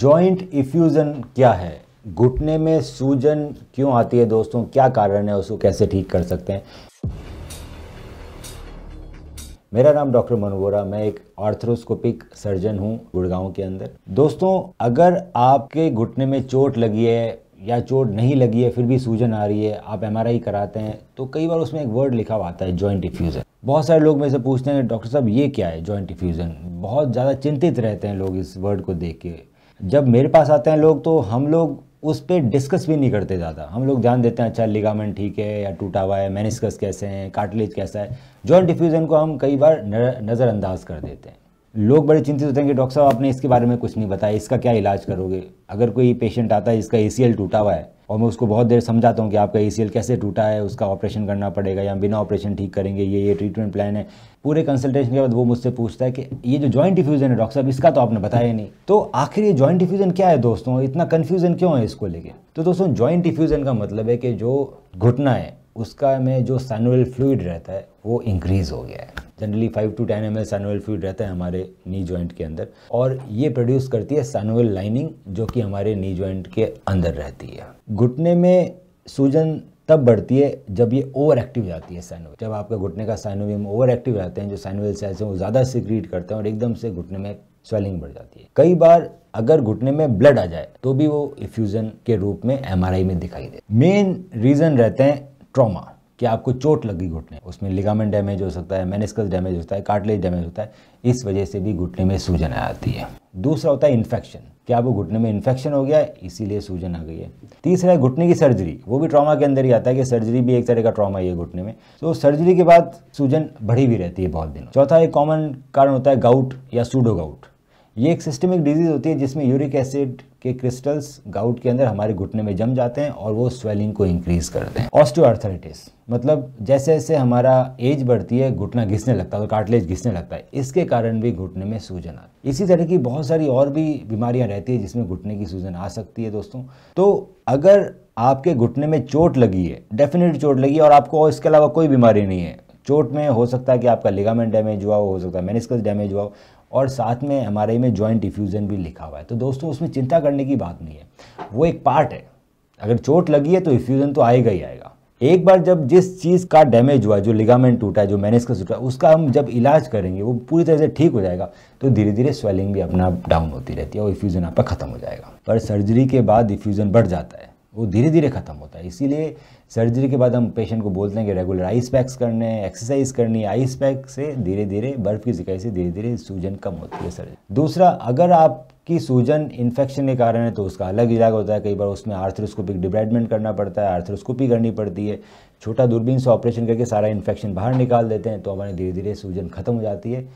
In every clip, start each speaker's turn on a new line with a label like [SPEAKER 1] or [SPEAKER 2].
[SPEAKER 1] joint effusion क्या है घुटने में सूजन क्यों आती है दोस्तों क्या कारण है उसको कैसे ठीक कर सकते हैं मेरा नाम डॉक्टर मनोवोरा मैं एक आर्थरोस्कोपिक सर्जन हूं गुड़गांव के अंदर दोस्तों अगर आपके घुटने में चोट लगी है या चोट नहीं लगी है फिर भी सूजन आ रही है आप एमआरआई कराते हैं तो कई बार उसमें एक वर्ड लिखा हुआ आता है जॉइंट इफ्यूज़न बहुत सारे लोग मेरे से पूछते हैं डॉक्टर साहब ये क्या है जॉइंट इफ्यूज़न बहुत ज़्यादा चिंतित रहते हैं लोग इस वर्ड को देख के जब मेरे पास आते हैं लोग तो हम लोग उस पर डिस्कस भी नहीं करते ज़्यादा हम लोग ध्यान देते हैं अच्छा लिगामेंट ठीक है या टूटा हुआ है मैनिस्कस कैसे हैं कार्टिलेज कैसा है जॉइंट डिफ्यूज़न को हम कई बार नज़रअंदाज कर देते हैं लोग बड़े चिंतित होते हैं कि डॉक्टर साहब आपने इसके बारे में कुछ नहीं बताया इसका क्या इलाज करोगे अगर कोई पेशेंट आता है इसका ए टूटा हुआ है और मैं उसको बहुत देर समझाता हूँ कि आपका ए कैसे टूटा है उसका ऑपरेशन करना पड़ेगा या बिना ऑपरेशन ठीक करेंगे ये ये ट्रीटमेंट प्लान है पूरे कंसल्टेशन के बाद वो मुझसे पूछता है कि ये जो जॉइंट डिफ्यूज़न है डॉक्टर साहब इसका तो आपने बताया नहीं तो आखिर ये जॉइंट डिफ्यूज़न क्या है दोस्तों इतना कन्फ्यूज़न क्यों है इसको लेके तो दोस्तों जॉइंट डिफ्यूज़न का मतलब है कि जो घुटना है उसका में जो सैनुअल फ्लूड रहता है वो इंक्रीज़ हो गया है generally five to ten M L synovial fluid रहता है हमारे नी ज्वाइंट के अंदर और ये प्रोड्यूस करती है सैनुअल लाइनिंग जो कि हमारे नी ज्वाइंट के अंदर रहती है घुटने में सूजन तब बढ़ती है जब ये ओवर एक्टिव जाती है सैनुअल जब आपके घुटने का सैनोवियम ओवर एक्टिव रहते हैं जो सैनुअल सेल्स हैं वो ज़्यादा सिक्रीट करते हैं और एकदम से घुटने में स्वेलिंग बढ़ जाती है कई बार अगर घुटने में ब्लड आ जाए तो भी वो इफ्यूज़न के रूप में एमआरआई में दिखाई दे मेन रीज़न रहते हैं ट्रॉमा कि आपको चोट लगी घुटने उसमें लिगामेंट डैमेज हो सकता है मेनिस्कस डैमेज होता है कार्टिलेज डैमेज होता है इस वजह से भी घुटने में सूजन आ जाती है दूसरा होता है इन्फेक्शन क्या वो घुटने में इन्फेक्शन हो गया इसीलिए सूजन आ गई है तीसरा है घुटने की सर्जरी वो भी ट्रॉमा के अंदर ही आता है कि सर्जरी भी एक तरह का ट्रॉमा ही है घुटने में तो सर्जरी के बाद सूजन बढ़ी भी रहती है बहुत दिनों चौथा एक कॉमन कारण होता है गाउट या सूडो गाउट ये एक सिस्टमिक डिजीज़ होती है जिसमें यूरिक एसिड के क्रिस्टल्स गाउट के अंदर हमारे घुटने में जम जाते हैं और वो स्वेलिंग को इंक्रीज करते हैं ऑस्टोआर्थराइटिस मतलब जैसे जैसे हमारा एज बढ़ती है घुटना घिसने लगता है और कार्टिलेज घिसने लगता है इसके कारण भी घुटने में सूजन आती है इसी तरह की बहुत सारी और भी बीमारियां रहती है जिसमें घुटने की सूजन आ सकती है दोस्तों तो अगर आपके घुटने में चोट लगी है डेफिनेट चोट लगी है और आपको इसके अलावा कोई बीमारी नहीं है चोट में हो सकता है कि आपका लिगामेंट डैमेज हुआ हो सकता है मेनिस्कस डैमेज हुआ हो और साथ में हमारे में जॉइंट डिफ्यूज़न भी लिखा हुआ है तो दोस्तों उसमें चिंता करने की बात नहीं है वो एक पार्ट है अगर चोट लगी है तो डिफ्यूज़न तो आएगा ही आएगा एक बार जब जिस चीज़ का डैमेज हुआ जो लिगामेंट टूटा जो मैनिस्कस टूटा उसका हम जब इलाज करेंगे वो पूरी तरह से ठीक हो जाएगा तो धीरे धीरे स्वेलिंग भी अपना डाउन होती रहती है और इफ्यूज़न आपका ख़त्म हो जाएगा पर सर्जरी के बाद इफ्यूज़न बढ़ जाता है वो धीरे धीरे ख़त्म होता है इसीलिए सर्जरी के बाद हम पेशेंट को बोलते हैं कि रेगुलर आइस पैक्स करने हैं एक्सरसाइज करनी है आइस पैक से धीरे धीरे बर्फ़ की सिकाई से धीरे धीरे सूजन कम होती है सर्जरी दूसरा अगर आपकी सूजन इन्फेक्शन के कारण है तो उसका अलग इलाज होता है कई बार उसमें आर्थरोस्कोपिक डिब्रेडमेंट करना पड़ता है आर्थरोस्कोपी करनी पड़ती है छोटा दूरबीन से ऑपरेशन करके सारा इन्फेक्शन बाहर निकाल देते हैं तो हमारी धीरे धीरे सूजन खत्म हो जाती है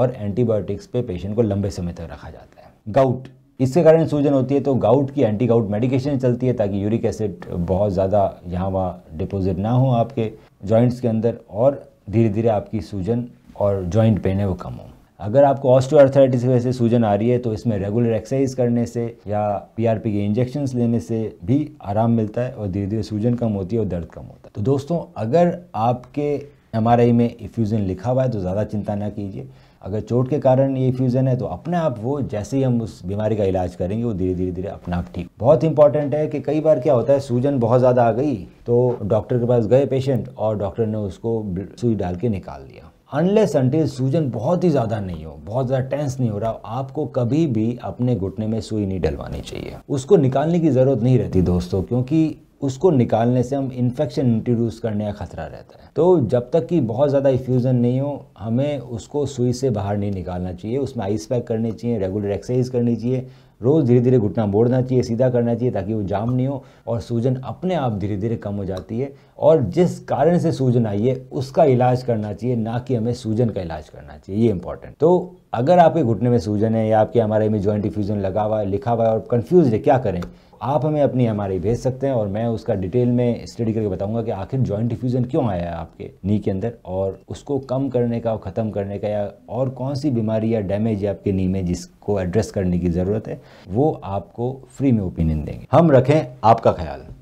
[SPEAKER 1] और एंटीबायोटिक्स पे पेशेंट को लंबे समय तक रखा जाता है गाउट इसके कारण सूजन होती है तो गाउट की एंटी गाउट मेडिकेशन चलती है ताकि यूरिक एसिड बहुत ज़्यादा यहाँ वहाँ डिपोजिट ना हो आपके जॉइंट्स के अंदर और धीरे धीरे आपकी सूजन और जॉइंट पेन है वो कम हो अगर आपको ऑस्टोआर्थराइटिस की वजह से सूजन आ रही है तो इसमें रेगुलर एक्सरसाइज करने से या पीआरपी के इंजेक्शन लेने से भी आराम मिलता है और धीरे धीरे सूजन कम होती है और दर्द कम होता है तो दोस्तों अगर आपके एम में इफ्यूज़न लिखा हुआ है तो ज़्यादा चिंता ना कीजिए अगर चोट के कारण ये इफ्यूज़न है तो अपने आप वो जैसे ही हम उस बीमारी का इलाज करेंगे वो धीरे धीरे धीरे अपने आप ठीक बहुत इंपॉर्टेंट है कि कई बार क्या होता है सूजन बहुत ज़्यादा आ गई तो डॉक्टर के पास गए पेशेंट और डॉक्टर ने उसको सुई डाल के निकाल दिया अनलेस अनटिल सूजन बहुत ही ज़्यादा नहीं हो बहुत ज़्यादा टेंस नहीं हो रहा आपको कभी भी अपने घुटने में सुई नहीं डलवानी चाहिए उसको निकालने की ज़रूरत नहीं रहती दोस्तों क्योंकि उसको निकालने से हम इन्फेक्शन इंट्रोड्यूस करने का खतरा रहता है तो जब तक कि बहुत ज़्यादा इफ्यूज़न नहीं हो हमें उसको सुई से बाहर नहीं निकालना चाहिए उसमें आइस पैक करनी चाहिए रेगुलर एक्सरसाइज करनी चाहिए रोज़ धीरे धीरे घुटना मोड़ना चाहिए सीधा करना चाहिए ताकि वो जाम नहीं हो और सूजन अपने आप धीरे धीरे कम हो जाती है और जिस कारण से सूजन आई है उसका इलाज करना चाहिए ना कि हमें सूजन का इलाज करना चाहिए ये इंपॉर्टेंट तो अगर आपके घुटने में सूजन है या आपके हमारे में ज्वाइंट डिफ्यूजन लगा हुआ है लिखा हुआ है और कन्फ्यूज है क्या करें आप हमें अपनी हमारी भेज सकते हैं और मैं उसका डिटेल में स्टडी करके बताऊंगा कि आखिर जॉइंट डिफ्यूजन क्यों आया है आपके नी के अंदर और उसको कम करने का और ख़त्म करने का या और कौन सी बीमारी या डैमेज है आपके नी में जिसको एड्रेस करने की ज़रूरत है वो आपको फ्री में ओपिनियन देंगे हम रखें आपका ख्याल